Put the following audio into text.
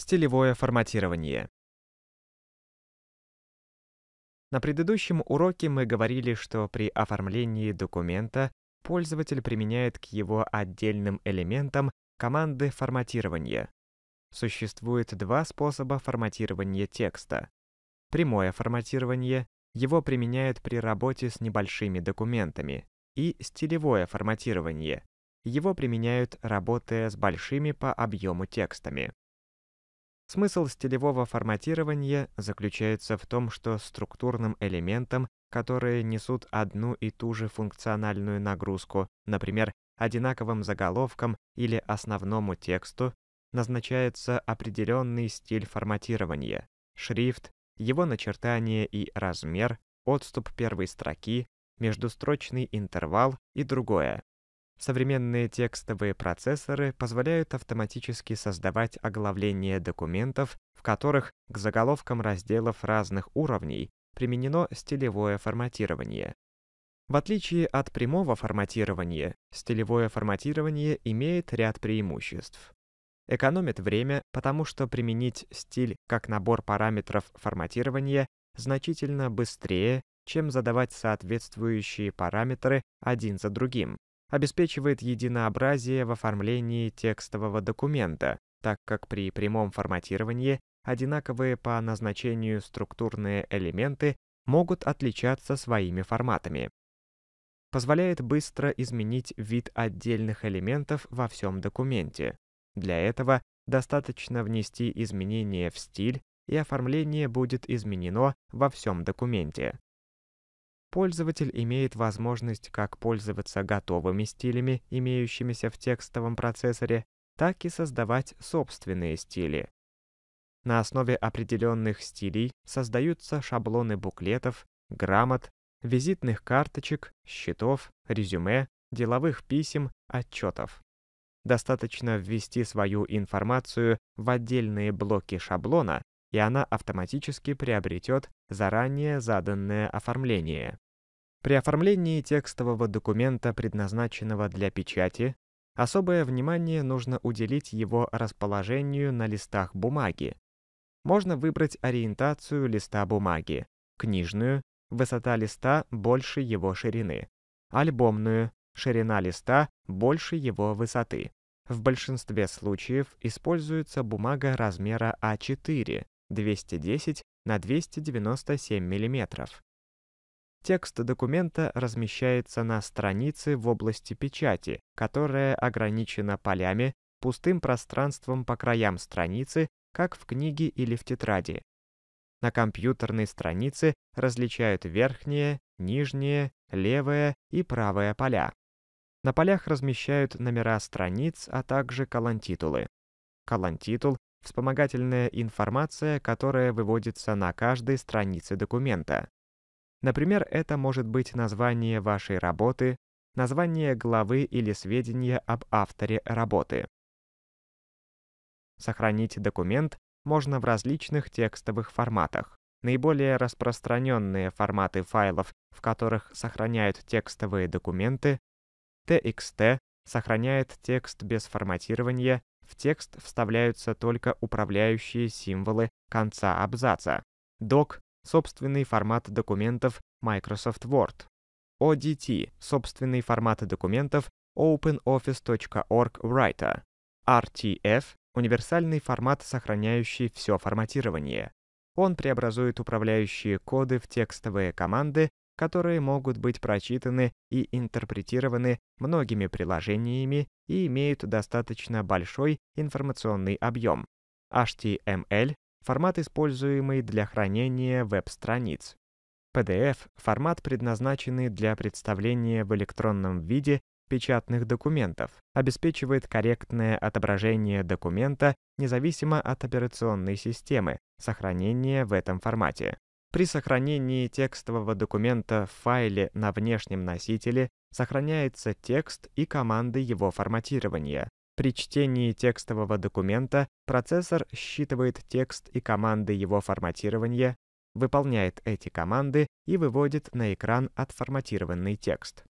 Стилевое форматирование. На предыдущем уроке мы говорили, что при оформлении документа пользователь применяет к его отдельным элементам команды форматирования. Существует два способа форматирования текста. Прямое форматирование его применяют при работе с небольшими документами, и стилевое форматирование его применяют, работая с большими по объему текстами. Смысл стилевого форматирования заключается в том, что структурным элементам, которые несут одну и ту же функциональную нагрузку, например, одинаковым заголовкам или основному тексту, назначается определенный стиль форматирования, шрифт, его начертание и размер, отступ первой строки, междустрочный интервал и другое. Современные текстовые процессоры позволяют автоматически создавать оглавление документов, в которых к заголовкам разделов разных уровней применено стилевое форматирование. В отличие от прямого форматирования, стилевое форматирование имеет ряд преимуществ. Экономит время, потому что применить стиль как набор параметров форматирования значительно быстрее, чем задавать соответствующие параметры один за другим обеспечивает единообразие в оформлении текстового документа, так как при прямом форматировании одинаковые по назначению структурные элементы могут отличаться своими форматами. Позволяет быстро изменить вид отдельных элементов во всем документе. Для этого достаточно внести изменения в стиль, и оформление будет изменено во всем документе пользователь имеет возможность как пользоваться готовыми стилями, имеющимися в текстовом процессоре, так и создавать собственные стили. На основе определенных стилей создаются шаблоны буклетов, грамот, визитных карточек, счетов, резюме, деловых писем, отчетов. Достаточно ввести свою информацию в отдельные блоки шаблона, и она автоматически приобретет заранее заданное оформление. При оформлении текстового документа, предназначенного для печати, особое внимание нужно уделить его расположению на листах бумаги. Можно выбрать ориентацию листа бумаги, книжную, высота листа больше его ширины, альбомную, ширина листа больше его высоты. В большинстве случаев используется бумага размера А4, 210 на 297 мм. Текст документа размещается на странице в области печати, которая ограничена полями, пустым пространством по краям страницы, как в книге или в тетради. На компьютерной странице различают верхние, нижние, левое и правое поля. На полях размещают номера страниц, а также колонтитулы. Колонтитул вспомогательная информация, которая выводится на каждой странице документа. Например, это может быть название вашей работы, название главы или сведения об авторе работы. Сохранить документ можно в различных текстовых форматах. Наиболее распространенные форматы файлов, в которых сохраняют текстовые документы, TXT сохраняет текст без форматирования в текст вставляются только управляющие символы конца абзаца. Doc — собственный формат документов Microsoft Word. ODT — собственный формат документов OpenOffice.org Writer. RTF — универсальный формат, сохраняющий все форматирование. Он преобразует управляющие коды в текстовые команды которые могут быть прочитаны и интерпретированы многими приложениями и имеют достаточно большой информационный объем. HTML – формат, используемый для хранения веб-страниц. PDF – формат, предназначенный для представления в электронном виде печатных документов, обеспечивает корректное отображение документа независимо от операционной системы, сохранение в этом формате. При сохранении текстового документа в файле на внешнем носителе сохраняется текст и команды его форматирования. При чтении текстового документа процессор считывает текст и команды его форматирования, выполняет эти команды и выводит на экран отформатированный текст.